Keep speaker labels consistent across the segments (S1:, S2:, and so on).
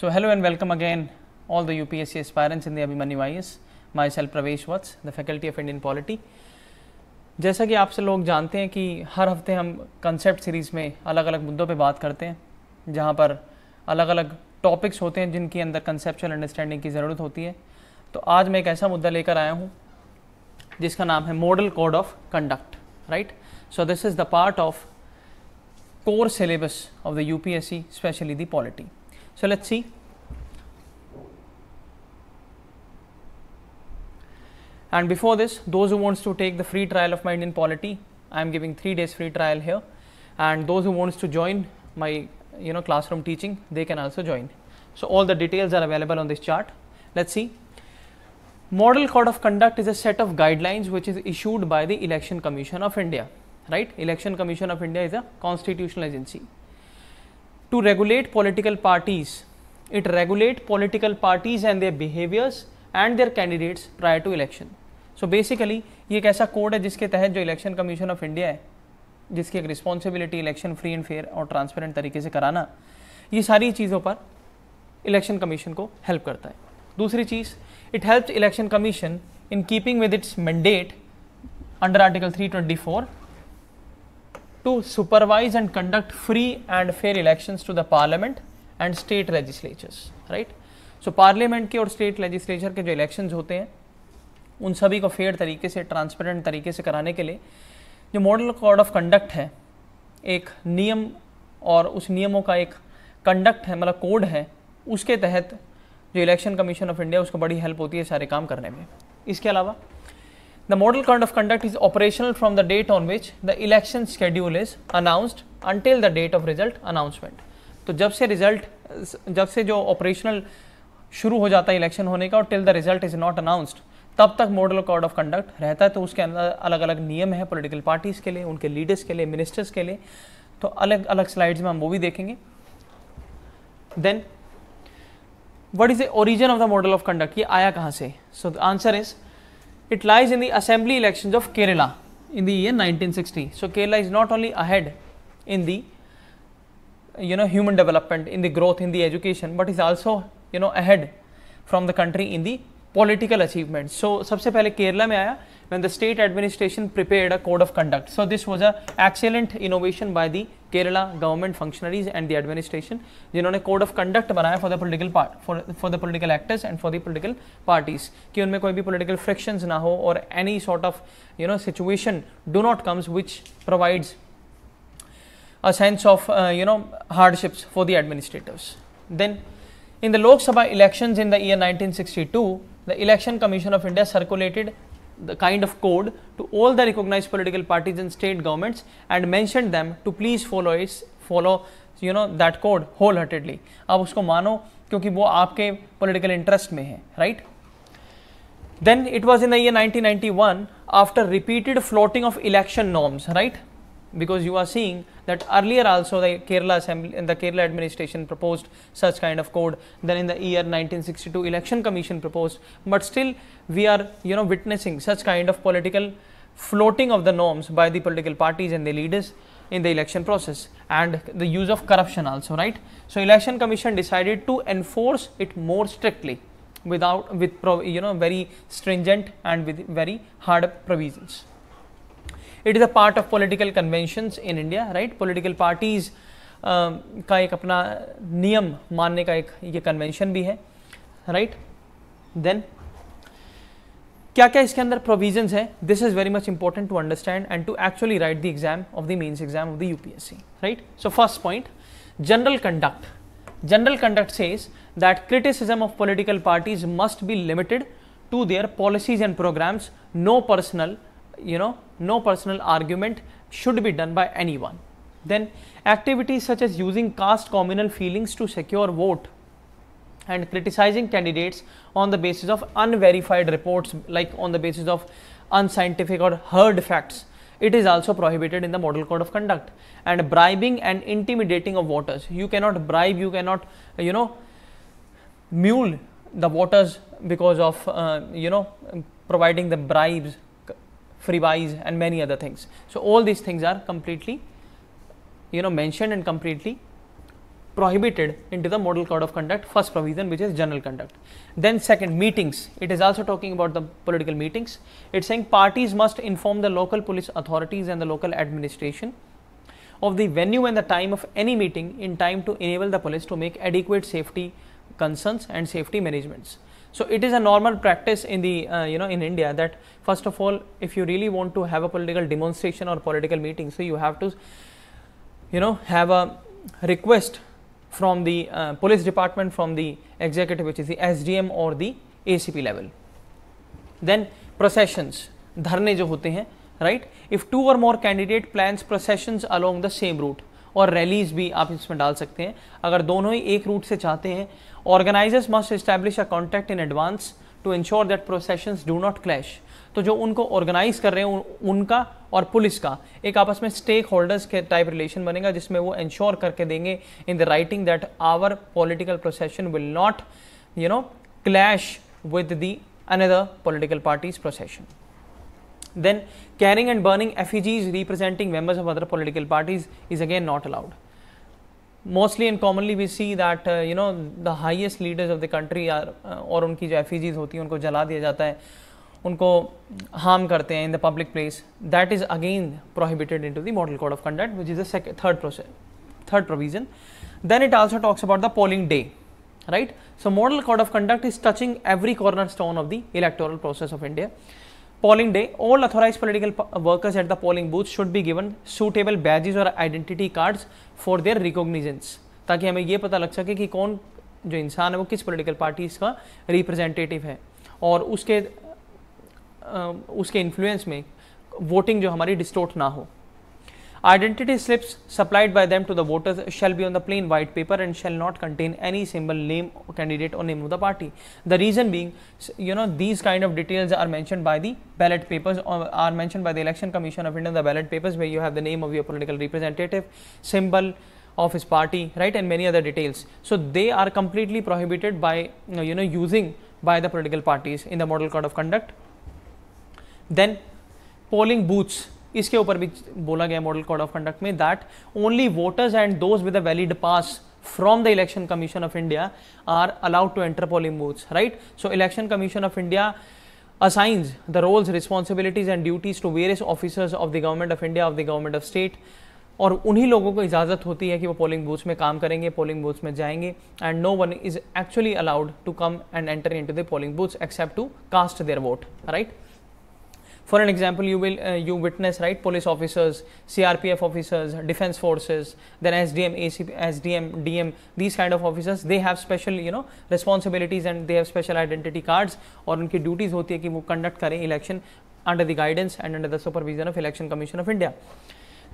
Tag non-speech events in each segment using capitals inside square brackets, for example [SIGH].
S1: So and welcome So hello and welcome again all the UPSC aspirants in money wise myself Pravesh Vats the faculty of Indian polity जैसा कि आपसे लोग जानते हैं कि हर हफ्ते हम कंसेप्ट सीरीज़ में अलग अलग मुद्दों पर बात करते हैं जहाँ पर अलग अलग टॉपिक्स होते हैं जिनके अंदर कंसेप्चुअल अंडरस्टैंडिंग की ज़रूरत होती है तो आज मैं एक ऐसा मुद्दा लेकर आया हूँ जिसका नाम है model code of conduct right so this is the part of core syllabus of the U P S C specially the polity So, let us see. And before this, those who wants to take the free trial of my Indian polity, I am giving 3 days free trial here and those who wants to join my you know classroom teaching, they can also join. So, all the details are available on this chart. Let us see. Model Code of Conduct is a set of guidelines which is issued by the Election Commission of India, right? Election Commission of India is a constitutional agency. To regulate political parties it regulate political parties and their behaviours and their candidates prior to election so basically ये एक ऐसा code है जिसके तहत जो election commission of India है जिसकी एक responsibility election free and fair और ट्रांसपेरेंट तरीके से कराना ये सारी चीज़ों पर इलेक्शन कमीशन को हेल्प करता है दूसरी चीज़ it helps election commission in keeping with its mandate under article 324 to supervise and conduct free and fair elections to the parliament and state legislatures right so parliament के और state legislature के जो elections होते हैं उन सभी को fair तरीके से transparent तरीके से कराने के लिए जो मॉडल कोड ऑफ कंडक्ट है एक नियम और उस नियमों का एक कंडक्ट है मतलब कोड है उसके तहत जो इलेक्शन कमीशन ऑफ इंडिया उसको बड़ी हेल्प होती है सारे काम करने में इसके अलावा the model code of conduct is operational from the date on which the election schedule is announced until the date of result announcement. तो जब से रिजल्ट जब से जो ऑपरेशनल शुरू हो जाता है इलेक्शन होने का और till the result is not announced तब तक मॉडल कोड ऑफ कंडक्ट रहता है तो उसके अंदर अलग अलग नियम है पोलिटिकल पार्टीज़ के लिए उनके लीडर्स के लिए मिनिस्टर्स के लिए तो अलग अलग स्लाइड्स में हम वो भी देखेंगे then what is the origin of the model of conduct ये आया कहाँ से so the answer is It lies in the assembly elections of Kerala in the year 1960. So, Kerala is not only ahead in the you know human development in the growth in the education but is also you know ahead from the country in the political achievement so सबसे पहले केरला में आया when the state administration prepare a code of conduct so this was a excellent innovation by the Kerala government functionaries and the administration जिन्होंने code of conduct बनाया for the political part for the political actors and for the political parties कि उनमें कोई भी political friction ना हो और any sort of you know situation do not comes which provides a sense of you know hardships for the administrative then In the Lok Sabha elections in the year 1962, the Election Commission of India circulated the kind of code to all the recognized political parties and state governments and mentioned them to please follow its follow you know that code wholeheartedly. Heartedly आप उसको मानो क्योंकि वो आपके political interest में है right? Then it was in the year 1991 after repeated floating of election norms, right? because you are seeing that earlier also the Kerala assembly the Kerala administration proposed such kind of code then in the year 1962 election commission proposed but still we are you know witnessing such kind of political floating of the norms by the political parties and the leaders in the election process and the use of corruption also right so election commission decided to enforce it more strictly without with you know very stringent and with very hard provisions it is a part of political conventions in India right political parties का एक अपना नियम मानने का एक ये convention भी है राइट देन क्या क्या इसके अंदर प्रोविजंस है this is very much important to understand and to actually write the exam of the mains exam of the UPSC right so first point general conduct general conduct says that criticism of political parties must be limited to their policies and programs no personal you know no personal argument should be done by anyone then activities such as using caste communal feelings to secure vote and criticizing candidates on the basis of unverified reports like on the basis of unscientific or heard facts it is also prohibited in the model code of conduct and bribing and intimidating of voters you cannot bribe you cannot you know mule the voters because of uh, you know providing the bribes freebies and many other things. So all these things are completely you know mentioned and completely prohibited into the model code of conduct first provision which is general conduct then second meetings it is also talking about the political meetings it's saying parties must inform the local police authorities and the local administration of the venue and the time of any meeting in time to enable the police to make adequate safety concerns and safety managements so it is a normal practice in the uh, you know in India that first of all, if you really want to have a political demonstration or political meeting, so you have to you know have a request from the uh, police department from the executive which is the SDM or the ACP level. Then processions, dharne jo hote hain, right? If two or more candidate plans processions along the same route, और rallies भी आप इसमें डाल सकते हैं अगर दोनों ही एक रूट से चाहते हैं organisers must establish a contact in advance to ensure that procession do not clash तो जो उनको ऑर्गेनाइज कर रहे हैं उन, उनका और पुलिस का एक आपस में स्टेक होल्डर्स के टाइप रिलेशन बनेगा जिसमें वो इंश्योर करके देंगे in the writing that our political procession will not you know clash with the another political parties procession Then carrying and burning effigies representing members of other political parties is again not allowed. Mostly and commonly we see that you know the highest leaders of the country are और उनकी जो एफिजीज होती हैं उनको जला दिया जाता है उनको हार्म करते हैं in the public place that is again prohibited in to the model code of conduct which is the third third provision then it also talks about the polling day right so model code of conduct is touching every cornerstone of the electoral process of india polling day all authorized political workers at the polling booth should be given suitable badges or identity cards for their recognizance ताकि हमें ये पता लग सके कि कौन जो इंसान है वो किस पॉलिटिकल पार्टीज का रिप्रेजेंटेटिव है और उसके उसके इन्फ्लुएंस में वोटिंग जो हमारी डिस्टोर्ट ना हो Identity slips supplied by them to the voters shall be on the plain white paper and shall not contain any symbol, name, candidate or name of the party. The reason being, you know, these kind of details are mentioned by the ballot papers or are mentioned by the Election Commission of India, the ballot papers where you have the name of your political representative, symbol, of his party right and many other details so they are completely prohibited by you know using by the political parties in the model code of conduct then polling booths इसके ऊपर भी बोला गया model code of conduct में that only voters and those with a valid pass from the election commission of India are allowed to enter polling booth right so election commission of India assigns the roles responsibilities and duties to various officers of the government of India of the government of state और उन्हीं लोगों को इजाजत होती है कि वो polling booths में काम करेंगे पोलिंग बूथ्स में जाएंगे and no one is actually allowed to come and enter in to the polling booths except to cast their vote right for an example you will uh, you witness right police officers crpf officers defense forces then sdm acp sdm dm these kind of officers they have special you know responsibilities and they have special identity cards Or उनकी duties होती है कि conduct करें election under the guidance and under the supervision of election commission of india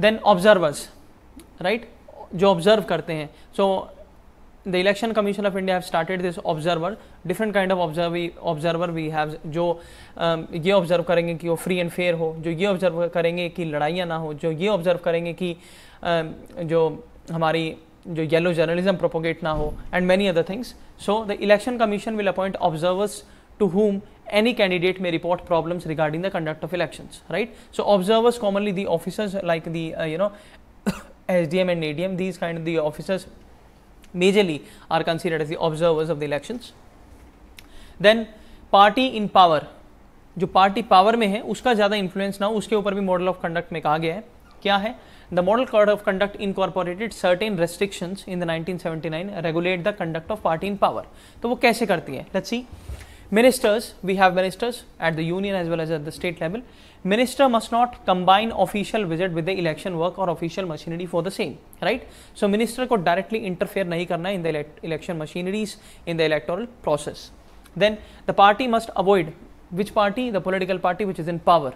S1: then observers right जो observe करते हैं so the election commission of india have started this observer different kind of observer observer we have जो um, ये observe करेंगे कि वो free and fair हो जो ये observe करेंगे कि लड़ाइयाँ ना हो जो ये observe करेंगे कि um, जो हमारी जो येलो जर्नलिज्म प्रोपोगेट ना हो and many other things so the election commission to whom any candidate may report problems regarding the conduct of elections right so observers commonly the officers like the uh, you know sdm [COUGHS] and adm these kind of the officers majorly are considered as the observers of the elections then party in power जो party power में है उसका ज़्यादा influence ना उसके ऊपर भी model of conduct में कहा गया है क्या है the model code of conduct incorporated certain restriction in the 1979 regulate the conduct of party in power तो वो कैसे करती है let's see ministers we have ministers at the union as well as at the state level minister must not combine official visit with the election work or official machinery for the same right so minister could directly interfere nahi karna in the ele election machineries in the electoral process then the party must avoid which party the political party which is in power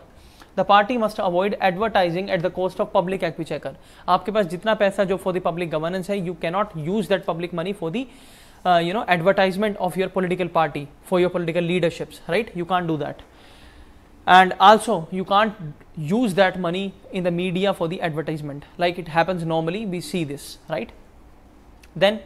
S1: party must avoid advertising at the cost of public public exchequer आपके पास जितना पैसा जो the public governance governance you cannot use that public money for the uh, you know advertisement of your political party for your political leaderships right you can't do that and also you can't use that money in the media for the advertisement like it happens normally we see this right then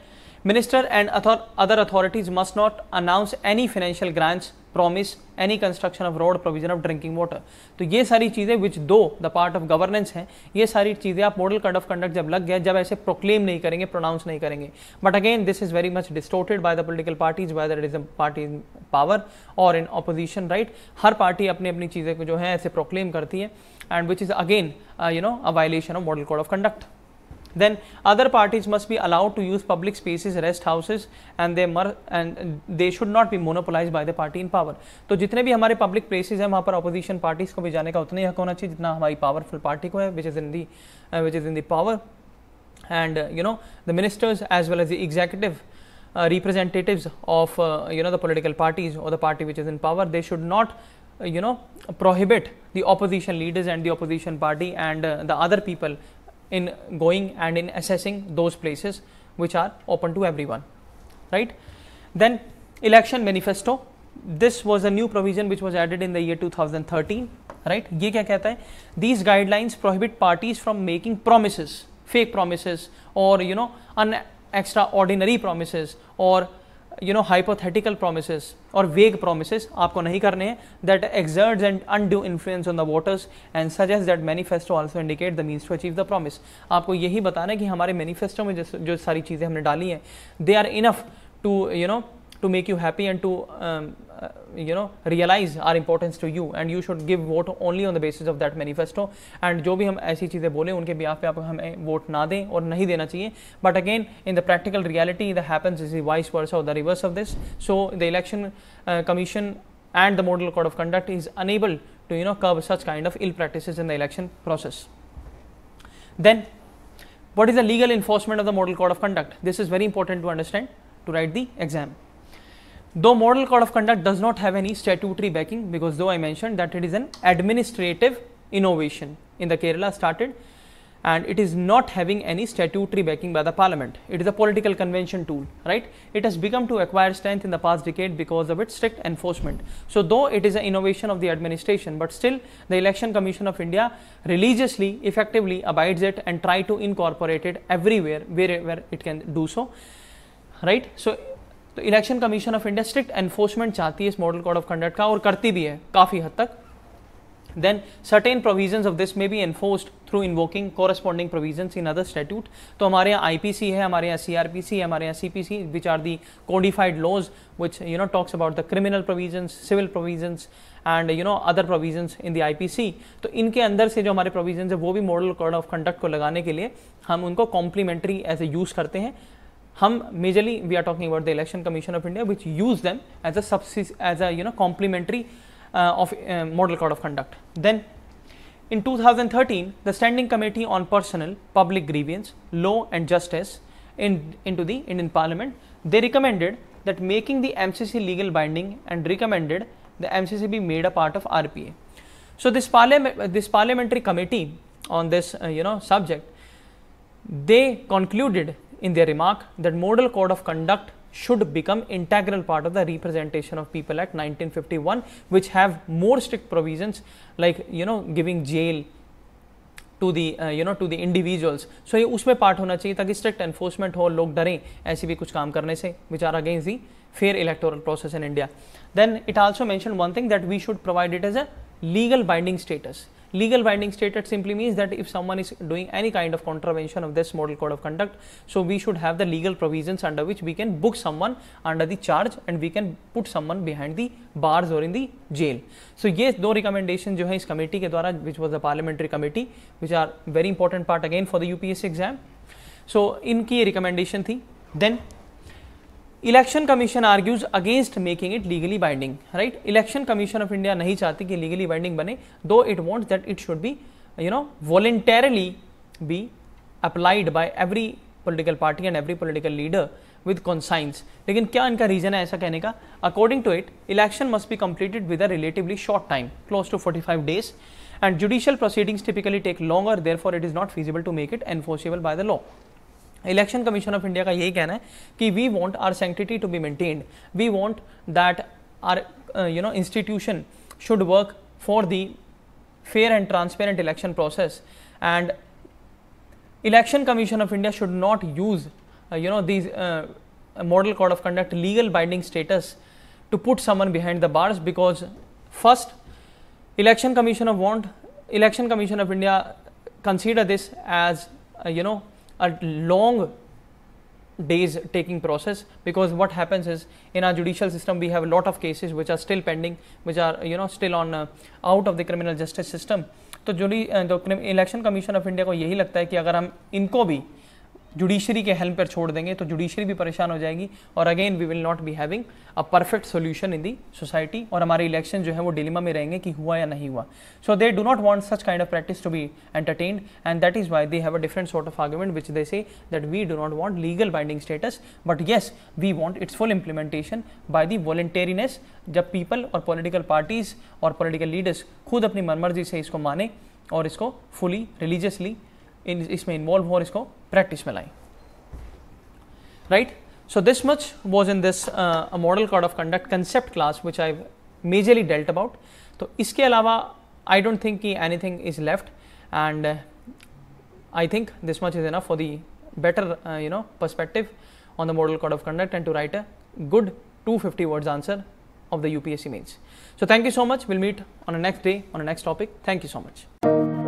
S1: minister and other authorities must not announce any financial grants promise any construction of road provision of drinking water तो ये सारी चीज़ें विच दो the part of governance हैं ये सारी चीज़ें आप मॉडल कोड ऑफ कंडक्ट जब लग गया जब ऐसे प्रोक्लेम नहीं करेंगे प्रोनाउंस नहीं करेंगे but again this is very much distorted by the political parties by the party power और इन ऑपोजिशन राइट हर पार्टी अपनी अपनी चीज़ें को जो है ऐसे प्रोक्लेम करती है and which is again you know a violation of model code of conduct then other parties must be allowed to use public spaces rest houses and they and they should not be monopolized by the party in power So, जितने भी hamare public places हैं वहाँ par opposition parties ko bhi जाने ka उतना ही हक होना चाहिए जितना powerful party ko hai, which is in the uh, which is in the power and uh, you know the ministers as well as the executive uh, representatives of uh, you know the political parties or the party which is in power they should not uh, you know prohibit the opposition leaders and the opposition party and uh, the other people in going and in assessing those places which are open to everyone right then election manifesto this was a new provision which was added in the year 2013 right ye kya kehta hai these guidelines prohibit parties from making promises fake promises or you know unextraordinary extraordinary promises or you know hypothetical promise और vague promise आपको नहीं करने हैं that exerts and undue influence on the voters and suggest that manifesto also indicate the means to achieve the promise आपको यही बताना है कि हमारे मैनिफेस्टो में जो सारी चीज़ें हमने डाली हैं they are enough to you know to make you happy and to Uh, you know realize our importance to you and you should give vote only on the basis of that manifesto and जो भी हम ऐसी चीज़ें बोले उनके behalf पे आप हमें वोट ना दें और नहीं देना चाहिए but again the the practical the the happens is vice versa और the reverse of this so the election commission and the model code of conduct is unable to you know curb such kind of ill practices in the election process then what is the legal enforcement of the model code of conduct this is very important to understand to write the exam Though Model code of conduct does not have any statutory backing because though I mentioned that it is an administrative innovation in the Kerala started and it is not having any statutory backing by the parliament. It is a political convention tool, right? It has become to acquire strength in the past decade because of its strict enforcement. So, though it is an innovation of the administration, but still the Election Commission of India religiously, effectively abides it and try to incorporate it everywhere, wherever it can do so, right? So, तो election commission of India strict enforcement चाहती है इस model code of conduct का और करती भी है काफी हद तक then certain provision of this may be enforced through invoking corresponding provision in other statute तो हमारे यहाँ आई पी सी है हमारे यहाँ सी आर पी सी है हमारे यहाँ C P C which are the codified laws which you know talks about the criminal provision civil provision and you know other provision in the I P C तो इनके अंदर से जो हमारे provision है वो भी मॉडल कोड ऑफ कंडक्ट को लगाने के लिए हम उनको कॉम्प्लीमेंट्री एज ए यूज़ करते हैं hum majorly we are talking about the election commission of india which use them as a subsist as a you know complementary uh, of uh, model code of conduct then in 2013 the standing committee on personnel public grievance law and justice in, into the indian parliament they recommended that making the mcc legal binding and recommended the mcc be made a part of rpa so this parliament this parliamentary committee on this uh, you know subject they concluded in their remark that modal code of conduct should become integral part of the representation of people act 1951 which have more strict provisions like you know giving jail to the uh, you know to the individuals so ye usme part hona chahiye strict enforcement ho log dare aise bhi kuch kaam karne se which are against the fair electoral process in india then it also mentioned one thing that we should provide it as a legal binding status Legal binding statement simply means that if someone is doing any kind of contravention of this model code of conduct, so we should have the legal provisions under which we can book someone under the charge and we can put someone behind the bars or in the jail. So yes two recommendations जो है इस committee के which was the parliamentary committee which are very important part again for the UPSC exam. So in ये recommendation thi Then election commission argues against making it legally binding right election commission of India नहीं चाहती कि legally binding बने though it wants that it should be you know voluntarily be applied by every political party and every political leader with conscience लेकिन क्या इनका reason है ऐसा कहने का according to it election must be completed with a relatively short time close to 45 days and judicial proceedings typically take longer therefore it is not feasible to make it enforceable by the law Election Commission of India का यही कहना है कि we want our sanctity to be maintained we want that our you know institution should work for the fair and transparent election process and election commission of india should not use uh, you know these uh, model code of conduct legal binding status to put someone behind the bars because first election commission of want election commission of india consider this as uh, you know a long days taking process because what happens is in our judicial system we have a lot of cases which are still pending which are you know still on uh, out of the criminal justice system तो जो uh, election commission of india को यही लगता है कि अगर हम इनको भी जुडिशरी के हेल्प पर छोड़ देंगे तो जुडिशरी भी परेशान हो जाएगी और again we will not be having a perfect solution in the society और हमारे इलेक्शन जो है वो डिलिमा में रहेंगे कि हुआ या नहीं हुआ so they do not want such kind of practice to be entertain and that is why they have a different sort of argument which they say that we do not want legal binding status but yes we want its full implementation by the voluntariness जब people और political parties और political leaders खुद अपनी मनमर्जी से इसको माने और इसको फुली रिलीजियसली इन इसमें इन्वॉल्व हो और इसको प्रैक्टिस में लाएं right so this much was in this model a of conduct concept class which I majorly dealt about तो इसके अलावा आई डोंट थिंक की anything is left and I think this much is enough for the better you know perspective on the model code of conduct and to write a good two fifty words answer of the UPSC mains so thank you so much will meet on a next day on a next topic thank you so much